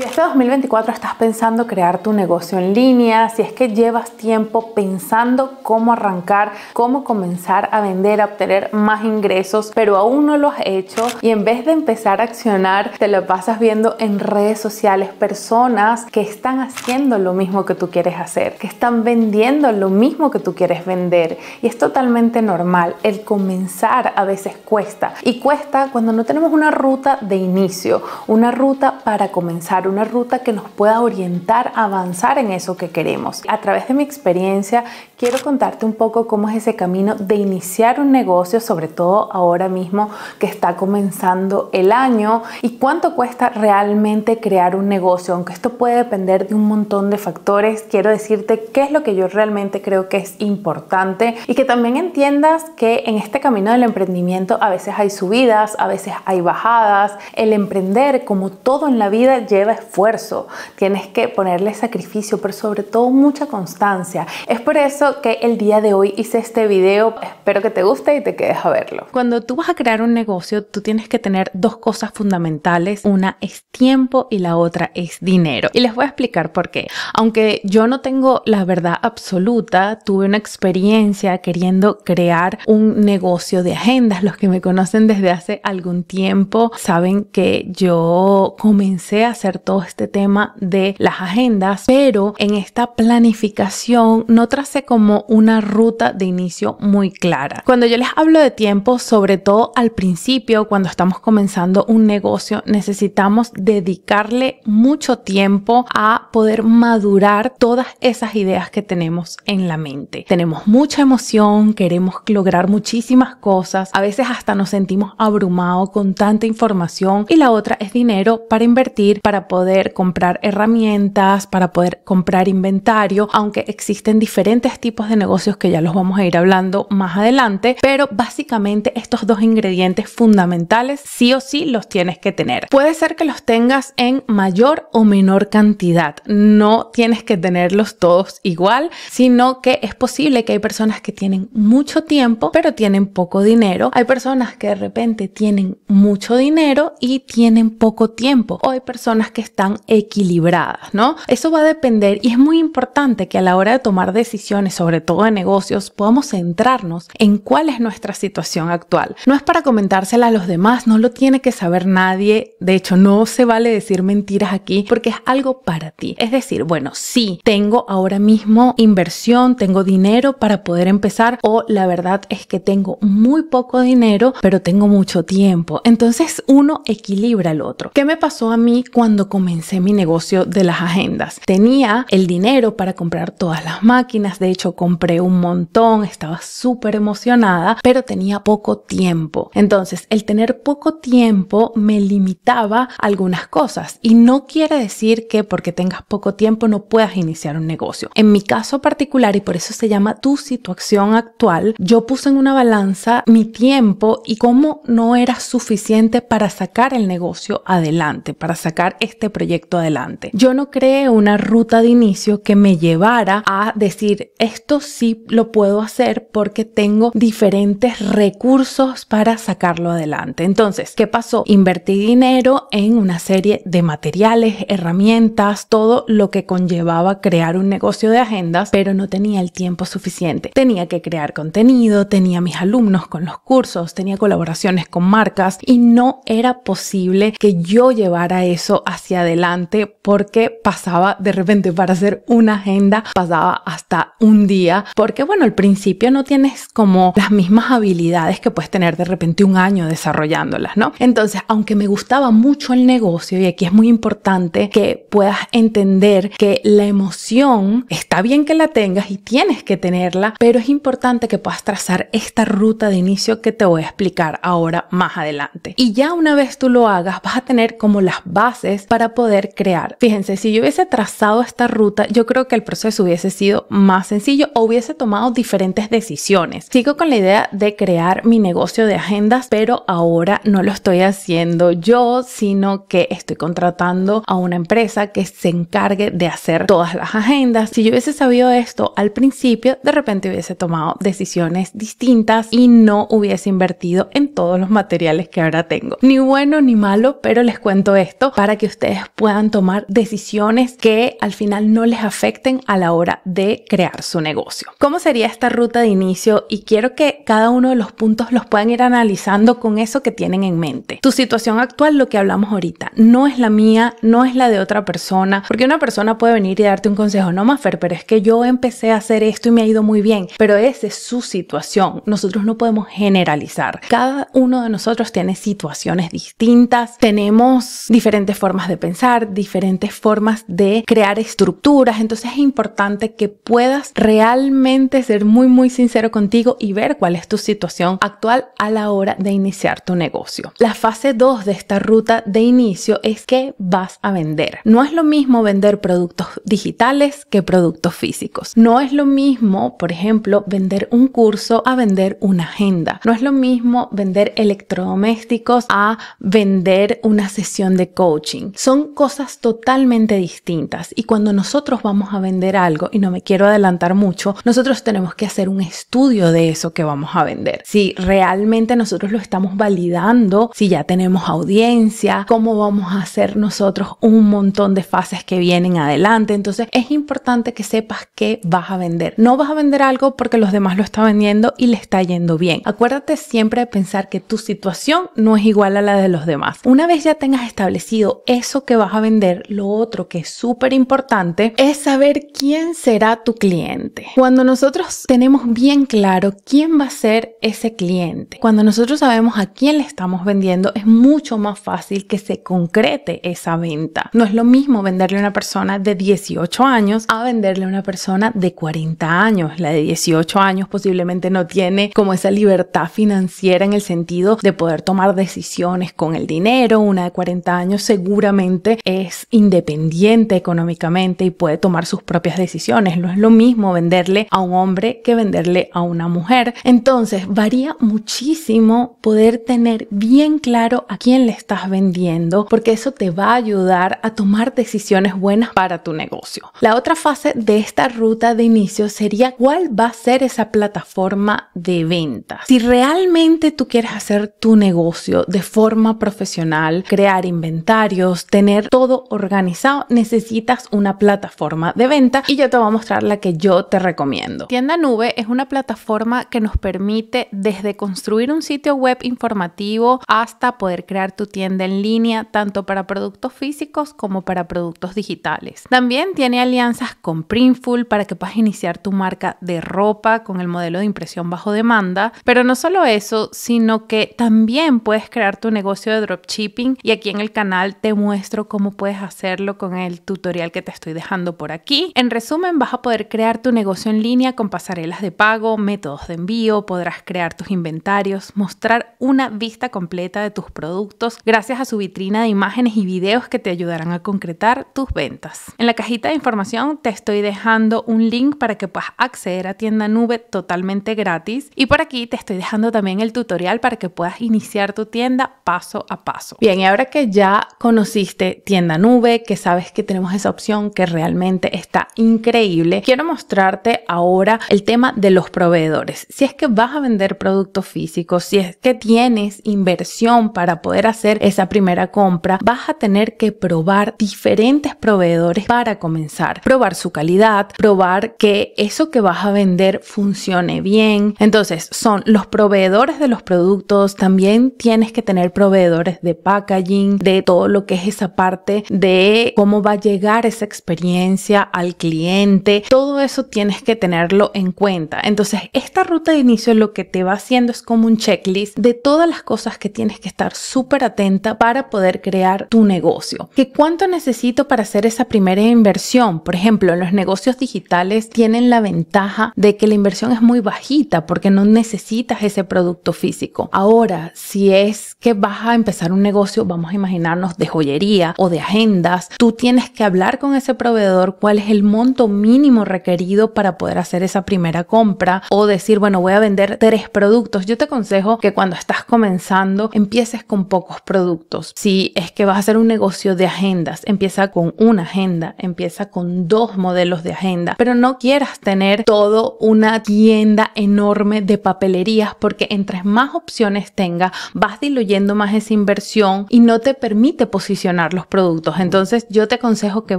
Si este 2024 estás pensando crear tu negocio en línea, si es que llevas tiempo pensando cómo arrancar, cómo comenzar a vender, a obtener más ingresos, pero aún no lo has hecho y en vez de empezar a accionar, te lo pasas viendo en redes sociales personas que están haciendo lo mismo que tú quieres hacer, que están vendiendo lo mismo que tú quieres vender. Y es totalmente normal, el comenzar a veces cuesta. Y cuesta cuando no tenemos una ruta de inicio, una ruta para comenzar una ruta que nos pueda orientar a avanzar en eso que queremos. A través de mi experiencia, quiero contarte un poco cómo es ese camino de iniciar un negocio, sobre todo ahora mismo que está comenzando el año y cuánto cuesta realmente crear un negocio, aunque esto puede depender de un montón de factores. Quiero decirte qué es lo que yo realmente creo que es importante y que también entiendas que en este camino del emprendimiento a veces hay subidas, a veces hay bajadas. El emprender, como todo en la vida, lleva esfuerzo, tienes que ponerle sacrificio, pero sobre todo mucha constancia. Es por eso que el día de hoy hice este video. Espero que te guste y te quedes a verlo. Cuando tú vas a crear un negocio, tú tienes que tener dos cosas fundamentales. Una es tiempo y la otra es dinero. Y les voy a explicar por qué. Aunque yo no tengo la verdad absoluta, tuve una experiencia queriendo crear un negocio de agendas. Los que me conocen desde hace algún tiempo saben que yo comencé a hacer todo este tema de las agendas, pero en esta planificación no trace como una ruta de inicio muy clara. Cuando yo les hablo de tiempo, sobre todo al principio, cuando estamos comenzando un negocio, necesitamos dedicarle mucho tiempo a poder madurar todas esas ideas que tenemos en la mente. Tenemos mucha emoción, queremos lograr muchísimas cosas, a veces hasta nos sentimos abrumados con tanta información y la otra es dinero para invertir, para poder comprar herramientas, para poder comprar inventario, aunque existen diferentes tipos de negocios que ya los vamos a ir hablando más adelante, pero básicamente estos dos ingredientes fundamentales sí o sí los tienes que tener. Puede ser que los tengas en mayor o menor cantidad, no tienes que tenerlos todos igual, sino que es posible que hay personas que tienen mucho tiempo, pero tienen poco dinero, hay personas que de repente tienen mucho dinero y tienen poco tiempo, o hay personas que están equilibradas, ¿no? Eso va a depender y es muy importante que a la hora de tomar decisiones, sobre todo de negocios, podamos centrarnos en cuál es nuestra situación actual. No es para comentársela a los demás, no lo tiene que saber nadie, de hecho no se vale decir mentiras aquí porque es algo para ti. Es decir, bueno, sí, tengo ahora mismo inversión, tengo dinero para poder empezar o la verdad es que tengo muy poco dinero, pero tengo mucho tiempo. Entonces uno equilibra al otro. ¿Qué me pasó a mí cuando comencé mi negocio de las agendas. Tenía el dinero para comprar todas las máquinas, de hecho compré un montón, estaba súper emocionada, pero tenía poco tiempo. Entonces, el tener poco tiempo me limitaba algunas cosas y no quiere decir que porque tengas poco tiempo no puedas iniciar un negocio. En mi caso particular, y por eso se llama tu situación actual, yo puse en una balanza mi tiempo y cómo no era suficiente para sacar el negocio adelante, para sacar este este proyecto adelante. Yo no creé una ruta de inicio que me llevara a decir, esto sí lo puedo hacer porque tengo diferentes recursos para sacarlo adelante. Entonces, ¿qué pasó? Invertí dinero en una serie de materiales, herramientas, todo lo que conllevaba crear un negocio de agendas, pero no tenía el tiempo suficiente. Tenía que crear contenido, tenía mis alumnos con los cursos, tenía colaboraciones con marcas y no era posible que yo llevara eso hacia adelante porque pasaba de repente para hacer una agenda, pasaba hasta un día, porque bueno, al principio no tienes como las mismas habilidades que puedes tener de repente un año desarrollándolas, ¿no? Entonces, aunque me gustaba mucho el negocio, y aquí es muy importante que puedas entender que la emoción está bien que la tengas y tienes que tenerla, pero es importante que puedas trazar esta ruta de inicio que te voy a explicar ahora más adelante. Y ya una vez tú lo hagas, vas a tener como las bases para poder crear. Fíjense, si yo hubiese trazado esta ruta, yo creo que el proceso hubiese sido más sencillo o hubiese tomado diferentes decisiones. Sigo con la idea de crear mi negocio de agendas, pero ahora no lo estoy haciendo yo, sino que estoy contratando a una empresa que se encargue de hacer todas las agendas. Si yo hubiese sabido esto al principio, de repente hubiese tomado decisiones distintas y no hubiese invertido en todos los materiales que ahora tengo. Ni bueno ni malo, pero les cuento esto para que ustedes puedan tomar decisiones que al final no les afecten a la hora de crear su negocio. ¿Cómo sería esta ruta de inicio? Y quiero que cada uno de los puntos los puedan ir analizando con eso que tienen en mente. Tu situación actual, lo que hablamos ahorita, no es la mía, no es la de otra persona, porque una persona puede venir y darte un consejo, no más, pero es que yo empecé a hacer esto y me ha ido muy bien, pero esa es su situación. Nosotros no podemos generalizar. Cada uno de nosotros tiene situaciones distintas, tenemos diferentes formas de pensar, diferentes formas de crear estructuras. Entonces es importante que puedas realmente ser muy, muy sincero contigo y ver cuál es tu situación actual a la hora de iniciar tu negocio. La fase 2 de esta ruta de inicio es que vas a vender. No es lo mismo vender productos digitales que productos físicos. No es lo mismo, por ejemplo, vender un curso a vender una agenda. No es lo mismo vender electrodomésticos a vender una sesión de coaching. Son cosas totalmente distintas y cuando nosotros vamos a vender algo, y no me quiero adelantar mucho, nosotros tenemos que hacer un estudio de eso que vamos a vender. Si realmente nosotros lo estamos validando, si ya tenemos audiencia, cómo vamos a hacer nosotros un montón de fases que vienen adelante. Entonces es importante que sepas qué vas a vender. No vas a vender algo porque los demás lo están vendiendo y le está yendo bien. Acuérdate siempre de pensar que tu situación no es igual a la de los demás. Una vez ya tengas establecido eso, que vas a vender, lo otro que es súper importante es saber quién será tu cliente. Cuando nosotros tenemos bien claro quién va a ser ese cliente, cuando nosotros sabemos a quién le estamos vendiendo, es mucho más fácil que se concrete esa venta. No es lo mismo venderle a una persona de 18 años a venderle a una persona de 40 años. La de 18 años posiblemente no tiene como esa libertad financiera en el sentido de poder tomar decisiones con el dinero. Una de 40 años seguramente es independiente económicamente y puede tomar sus propias decisiones. No es lo mismo venderle a un hombre que venderle a una mujer. Entonces, varía muchísimo poder tener bien claro a quién le estás vendiendo, porque eso te va a ayudar a tomar decisiones buenas para tu negocio. La otra fase de esta ruta de inicio sería cuál va a ser esa plataforma de ventas. Si realmente tú quieres hacer tu negocio de forma profesional, crear inventarios, tener todo organizado, necesitas una plataforma de venta y yo te voy a mostrar la que yo te recomiendo. Tienda Nube es una plataforma que nos permite desde construir un sitio web informativo hasta poder crear tu tienda en línea, tanto para productos físicos como para productos digitales. También tiene alianzas con Printful para que puedas iniciar tu marca de ropa con el modelo de impresión bajo demanda, pero no solo eso, sino que también puedes crear tu negocio de dropshipping y aquí en el canal te muestro cómo puedes hacerlo con el tutorial que te estoy dejando por aquí. En resumen, vas a poder crear tu negocio en línea con pasarelas de pago, métodos de envío, podrás crear tus inventarios, mostrar una vista completa de tus productos gracias a su vitrina de imágenes y videos que te ayudarán a concretar tus ventas. En la cajita de información te estoy dejando un link para que puedas acceder a Tienda Nube totalmente gratis y por aquí te estoy dejando también el tutorial para que puedas iniciar tu tienda paso a paso. Bien, y ahora que ya conociste tienda nube, que sabes que tenemos esa opción que realmente está increíble. Quiero mostrarte ahora el tema de los proveedores. Si es que vas a vender productos físicos, si es que tienes inversión para poder hacer esa primera compra, vas a tener que probar diferentes proveedores para comenzar. Probar su calidad, probar que eso que vas a vender funcione bien. Entonces, son los proveedores de los productos, también tienes que tener proveedores de packaging, de todo lo que es esa parte de cómo va a llegar esa experiencia al cliente. Todo eso tienes que tenerlo en cuenta. Entonces, esta ruta de inicio lo que te va haciendo es como un checklist de todas las cosas que tienes que estar súper atenta para poder crear tu negocio. ¿Qué cuánto necesito para hacer esa primera inversión? Por ejemplo, los negocios digitales tienen la ventaja de que la inversión es muy bajita porque no necesitas ese producto físico. Ahora, si es que vas a empezar un negocio, vamos a imaginarnos de joyería o de agendas, tú tienes que hablar con ese proveedor cuál es el monto mínimo requerido para poder hacer esa primera compra o decir, bueno, voy a vender tres productos. Yo te aconsejo que cuando estás comenzando empieces con pocos productos. Si es que vas a hacer un negocio de agendas, empieza con una agenda, empieza con dos modelos de agenda, pero no quieras tener todo una tienda enorme de papelerías porque entre más opciones tenga, vas diluyendo más esa inversión y no te permite posicionar los productos. Entonces yo te aconsejo que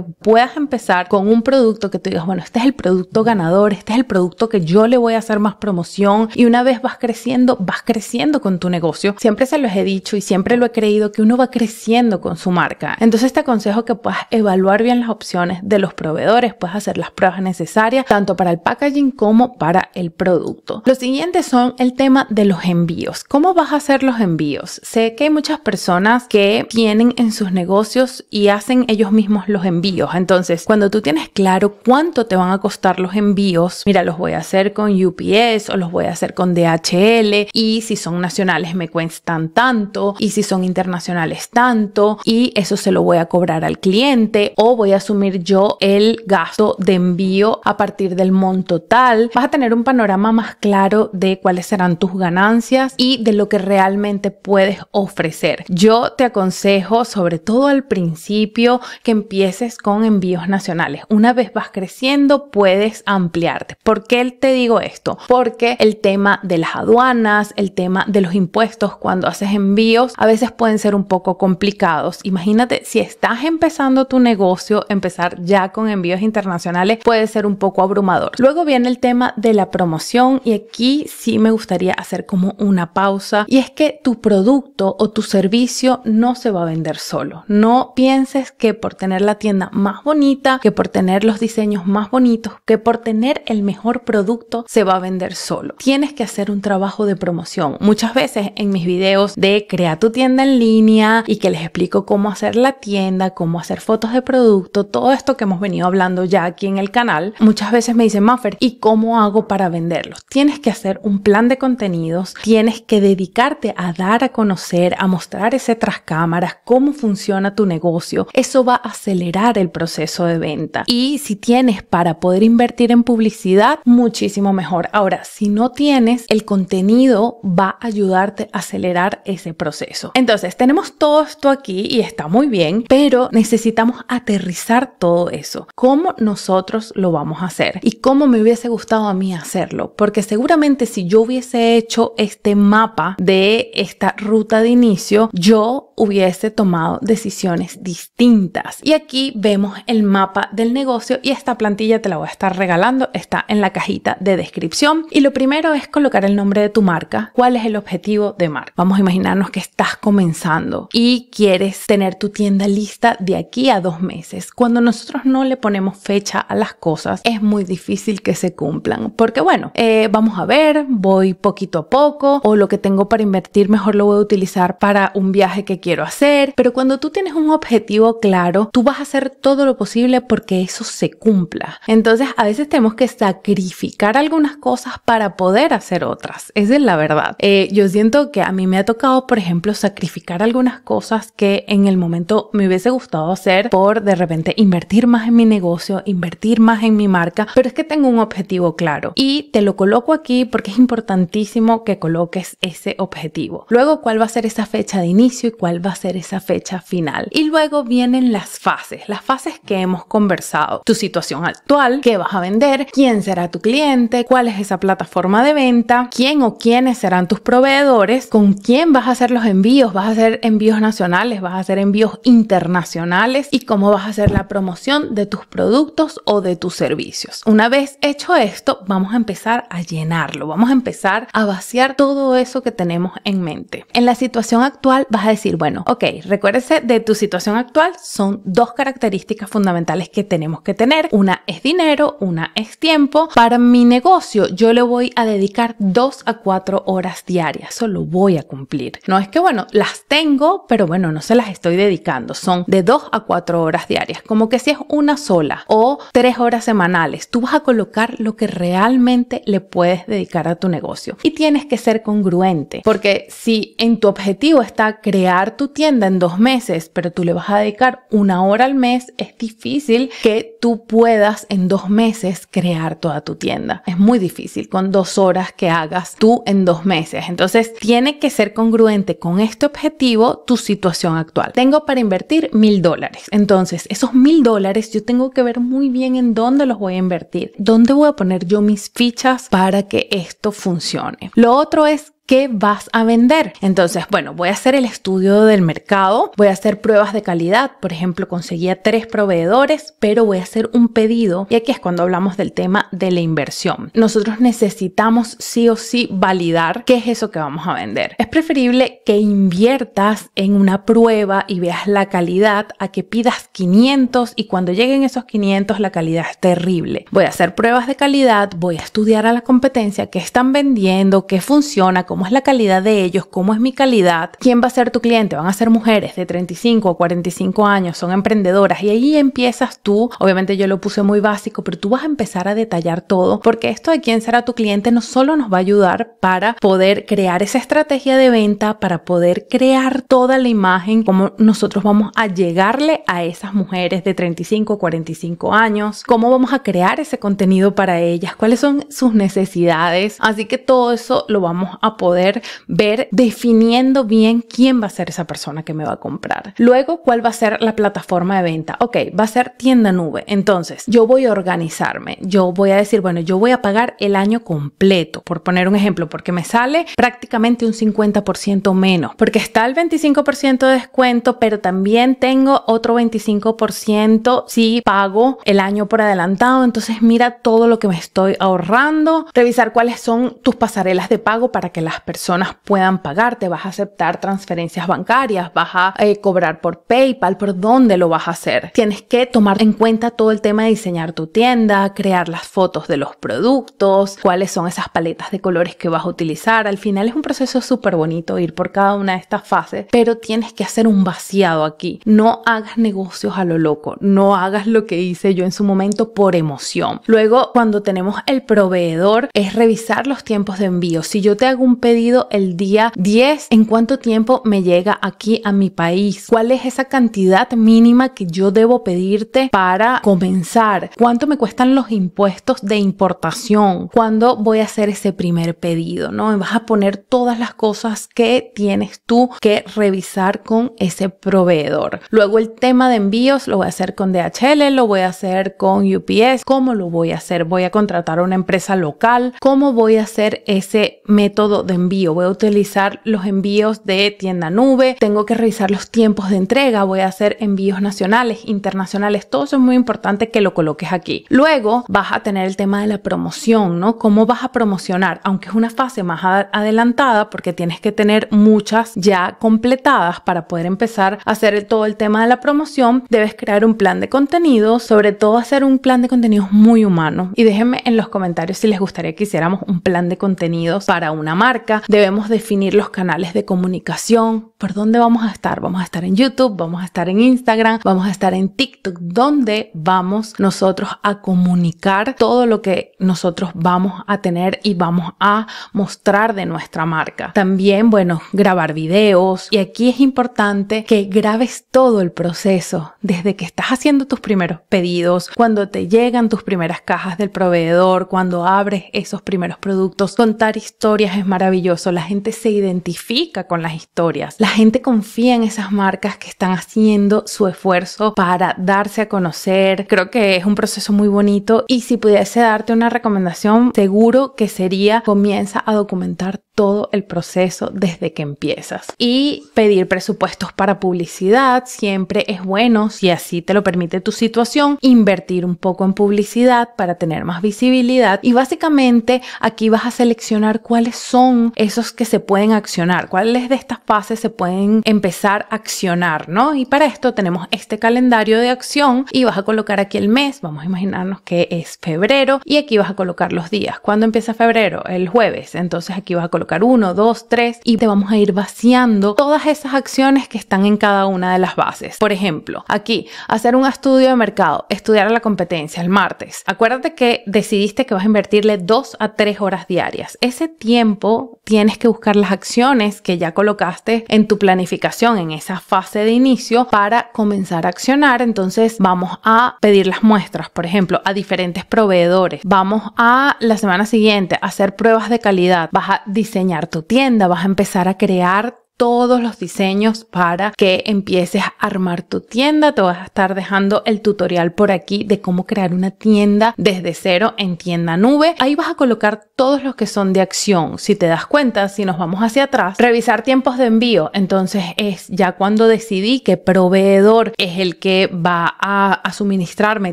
puedas empezar con un producto que tú digas, bueno, este es el producto ganador, este es el producto que yo le voy a hacer más promoción y una vez vas creciendo, vas creciendo con tu negocio. Siempre se los he dicho y siempre lo he creído que uno va creciendo con su marca. Entonces te aconsejo que puedas evaluar bien las opciones de los proveedores, puedas hacer las pruebas necesarias tanto para el packaging como para el producto. Lo siguientes son el tema de los envíos. ¿Cómo vas a hacer los envíos? Sé que hay muchas personas que tienen en sus negocios negocios y hacen ellos mismos los envíos. Entonces, cuando tú tienes claro cuánto te van a costar los envíos, mira, los voy a hacer con UPS o los voy a hacer con DHL y si son nacionales me cuestan tanto y si son internacionales tanto y eso se lo voy a cobrar al cliente o voy a asumir yo el gasto de envío a partir del monto tal. Vas a tener un panorama más claro de cuáles serán tus ganancias y de lo que realmente puedes ofrecer. Yo te aconsejo sobre todo todo al principio, que empieces con envíos nacionales. Una vez vas creciendo, puedes ampliarte. ¿Por qué te digo esto? Porque el tema de las aduanas, el tema de los impuestos cuando haces envíos, a veces pueden ser un poco complicados. Imagínate, si estás empezando tu negocio, empezar ya con envíos internacionales puede ser un poco abrumador. Luego viene el tema de la promoción y aquí sí me gustaría hacer como una pausa y es que tu producto o tu servicio no se va a vender solo no. pienses que por tener la tienda más bonita, que por tener los diseños más bonitos, que por tener el mejor producto se va a vender solo. Tienes que hacer un trabajo de promoción. Muchas veces en mis videos de crear tu tienda en línea y que les explico cómo hacer la tienda, cómo hacer fotos de producto, todo esto que hemos venido hablando ya aquí en el canal, muchas veces me dicen, Maffer, ¿y cómo hago para venderlos? Tienes que hacer un plan de contenidos, tienes que dedicarte a dar a conocer, a mostrar ese tras cámaras, cómo funciona a tu negocio, eso va a acelerar el proceso de venta. Y si tienes para poder invertir en publicidad, muchísimo mejor. Ahora, si no tienes, el contenido va a ayudarte a acelerar ese proceso. Entonces, tenemos todo esto aquí y está muy bien, pero necesitamos aterrizar todo eso. ¿Cómo nosotros lo vamos a hacer? ¿Y cómo me hubiese gustado a mí hacerlo? Porque seguramente si yo hubiese hecho este mapa de esta ruta de inicio, yo hubiese tomado decisiones decisiones distintas. Y aquí vemos el mapa del negocio y esta plantilla te la voy a estar regalando, está en la cajita de descripción. Y lo primero es colocar el nombre de tu marca, cuál es el objetivo de marca. Vamos a imaginarnos que estás comenzando y quieres tener tu tienda lista de aquí a dos meses. Cuando nosotros no le ponemos fecha a las cosas, es muy difícil que se cumplan. Porque bueno, eh, vamos a ver, voy poquito a poco o lo que tengo para invertir mejor lo voy a utilizar para un viaje que quiero hacer. Pero cuando tú tienes un objetivo claro, tú vas a hacer todo lo posible porque eso se cumpla. Entonces a veces tenemos que sacrificar algunas cosas para poder hacer otras. Esa es la verdad. Eh, yo siento que a mí me ha tocado, por ejemplo, sacrificar algunas cosas que en el momento me hubiese gustado hacer por de repente invertir más en mi negocio, invertir más en mi marca, pero es que tengo un objetivo claro y te lo coloco aquí porque es importantísimo que coloques ese objetivo. Luego, ¿cuál va a ser esa fecha de inicio y cuál va a ser esa fecha final? Y luego vienen las fases, las fases que hemos conversado. Tu situación actual, qué vas a vender, quién será tu cliente, cuál es esa plataforma de venta, quién o quiénes serán tus proveedores, con quién vas a hacer los envíos, vas a hacer envíos nacionales, vas a hacer envíos internacionales y cómo vas a hacer la promoción de tus productos o de tus servicios. Una vez hecho esto, vamos a empezar a llenarlo, vamos a empezar a vaciar todo eso que tenemos en mente. En la situación actual vas a decir, bueno, ok, recuérdese de tu situación actual son dos características fundamentales que tenemos que tener. Una es dinero, una es tiempo. Para mi negocio yo le voy a dedicar dos a cuatro horas diarias. solo voy a cumplir. No es que, bueno, las tengo, pero bueno, no se las estoy dedicando. Son de dos a cuatro horas diarias. Como que si es una sola o tres horas semanales, tú vas a colocar lo que realmente le puedes dedicar a tu negocio. Y tienes que ser congruente. Porque si en tu objetivo está crear tu tienda en dos meses, pero tú le vas a dedicar una hora al mes, es difícil que tú puedas en dos meses crear toda tu tienda. Es muy difícil con dos horas que hagas tú en dos meses. Entonces, tiene que ser congruente con este objetivo tu situación actual. Tengo para invertir mil dólares. Entonces, esos mil dólares yo tengo que ver muy bien en dónde los voy a invertir. ¿Dónde voy a poner yo mis fichas para que esto funcione? Lo otro es qué vas a vender. Entonces, bueno, voy a hacer el estudio del mercado, voy a hacer pruebas de calidad. Por ejemplo, conseguía tres proveedores, pero voy a hacer un pedido. Y aquí es cuando hablamos del tema de la inversión. Nosotros necesitamos sí o sí validar qué es eso que vamos a vender. Es preferible que inviertas en una prueba y veas la calidad a que pidas 500 y cuando lleguen esos 500 la calidad es terrible. Voy a hacer pruebas de calidad, voy a estudiar a la competencia, qué están vendiendo, qué funciona, cómo es la calidad de ellos, cómo es mi calidad, quién va a ser tu cliente, van a ser mujeres de 35 o 45 años, son emprendedoras y ahí empiezas tú, obviamente yo lo puse muy básico, pero tú vas a empezar a detallar todo porque esto de quién será tu cliente no solo nos va a ayudar para poder crear esa estrategia de venta, para poder crear toda la imagen, cómo nosotros vamos a llegarle a esas mujeres de 35 o 45 años, cómo vamos a crear ese contenido para ellas, cuáles son sus necesidades, así que todo eso lo vamos a poder ver definiendo bien quién va a ser esa persona que me va a comprar. Luego, cuál va a ser la plataforma de venta. Ok, va a ser tienda nube. Entonces, yo voy a organizarme. Yo voy a decir, bueno, yo voy a pagar el año completo, por poner un ejemplo, porque me sale prácticamente un 50% menos, porque está el 25% de descuento, pero también tengo otro 25% si pago el año por adelantado. Entonces, mira todo lo que me estoy ahorrando, revisar cuáles son tus pasarelas de pago para que las personas puedan pagarte, vas a aceptar transferencias bancarias, vas a eh, cobrar por PayPal, por dónde lo vas a hacer. Tienes que tomar en cuenta todo el tema de diseñar tu tienda, crear las fotos de los productos, cuáles son esas paletas de colores que vas a utilizar. Al final es un proceso súper bonito ir por cada una de estas fases, pero tienes que hacer un vaciado aquí. No hagas negocios a lo loco, no hagas lo que hice yo en su momento por emoción. Luego, cuando tenemos el proveedor, es revisar los tiempos de envío. Si yo te hago un pedido el día 10, en cuánto tiempo me llega aquí a mi país, cuál es esa cantidad mínima que yo debo pedirte para comenzar, cuánto me cuestan los impuestos de importación, cuándo voy a hacer ese primer pedido, ¿no? me Vas a poner todas las cosas que tienes tú que revisar con ese proveedor. Luego el tema de envíos lo voy a hacer con DHL, lo voy a hacer con UPS, ¿cómo lo voy a hacer? ¿Voy a contratar a una empresa local? ¿Cómo voy a hacer ese método de envío, voy a utilizar los envíos de tienda nube, tengo que revisar los tiempos de entrega, voy a hacer envíos nacionales, internacionales, todo eso es muy importante que lo coloques aquí. Luego vas a tener el tema de la promoción, ¿no? ¿Cómo vas a promocionar? Aunque es una fase más adelantada porque tienes que tener muchas ya completadas para poder empezar a hacer todo el tema de la promoción, debes crear un plan de contenido, sobre todo hacer un plan de contenidos muy humano. Y déjenme en los comentarios si les gustaría que hiciéramos un plan de contenidos para una marca debemos definir los canales de comunicación, por dónde vamos a estar. Vamos a estar en YouTube, vamos a estar en Instagram, vamos a estar en TikTok, ¿Dónde vamos nosotros a comunicar todo lo que nosotros vamos a tener y vamos a mostrar de nuestra marca. También, bueno, grabar videos y aquí es importante que grabes todo el proceso, desde que estás haciendo tus primeros pedidos, cuando te llegan tus primeras cajas del proveedor, cuando abres esos primeros productos, contar historias es maravilloso la gente se identifica con las historias. La gente confía en esas marcas que están haciendo su esfuerzo para darse a conocer. Creo que es un proceso muy bonito y si pudiese darte una recomendación, seguro que sería comienza a documentar todo el proceso desde que empiezas. Y pedir presupuestos para publicidad siempre es bueno, si así te lo permite tu situación, invertir un poco en publicidad para tener más visibilidad. Y básicamente aquí vas a seleccionar cuáles son esos que se pueden accionar? ¿Cuáles de estas fases se pueden empezar a accionar? ¿no? Y para esto tenemos este calendario de acción y vas a colocar aquí el mes. Vamos a imaginarnos que es febrero y aquí vas a colocar los días. ¿Cuándo empieza febrero? El jueves. Entonces aquí vas a colocar uno, dos, tres y te vamos a ir vaciando todas esas acciones que están en cada una de las bases. Por ejemplo, aquí hacer un estudio de mercado, estudiar la competencia el martes. Acuérdate que decidiste que vas a invertirle dos a tres horas diarias. Ese tiempo tienes que buscar las acciones que ya colocaste en tu planificación, en esa fase de inicio, para comenzar a accionar. Entonces vamos a pedir las muestras, por ejemplo, a diferentes proveedores. Vamos a la semana siguiente a hacer pruebas de calidad. Vas a diseñar tu tienda, vas a empezar a crear todos los diseños para que empieces a armar tu tienda. Te vas a estar dejando el tutorial por aquí de cómo crear una tienda desde cero en tienda nube. Ahí vas a colocar todos los que son de acción. Si te das cuenta, si nos vamos hacia atrás, revisar tiempos de envío. Entonces es ya cuando decidí qué proveedor es el que va a, suministrarme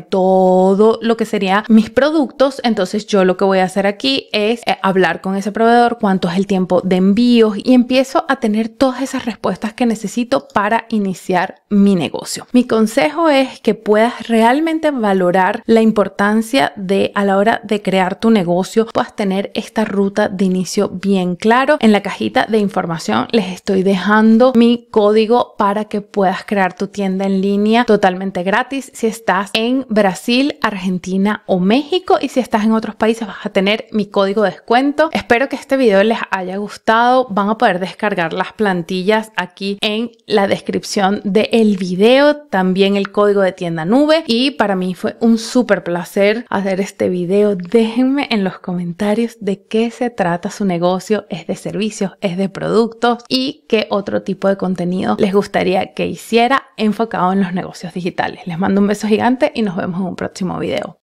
todo lo que sería mis productos. Entonces yo lo que voy a hacer aquí es eh, hablar con ese proveedor cuánto es el tiempo de envío y empiezo a tener todas esas respuestas que necesito para iniciar mi negocio. Mi consejo es que puedas realmente valorar la importancia de a la hora de crear tu negocio, puedas tener esta ruta de inicio bien claro. En la cajita de información les estoy dejando mi código para que puedas crear tu tienda en línea totalmente gratis si estás en Brasil, Argentina o México y si estás en otros países vas a tener mi código de descuento. Espero que este video les haya gustado. Van a poder descargar las plantillas aquí en la descripción del video, también el código de tienda nube y para mí fue un súper placer hacer este video. Déjenme en los comentarios de qué se trata su negocio, es de servicios, es de productos y qué otro tipo de contenido les gustaría que hiciera enfocado en los negocios digitales. Les mando un beso gigante y nos vemos en un próximo video.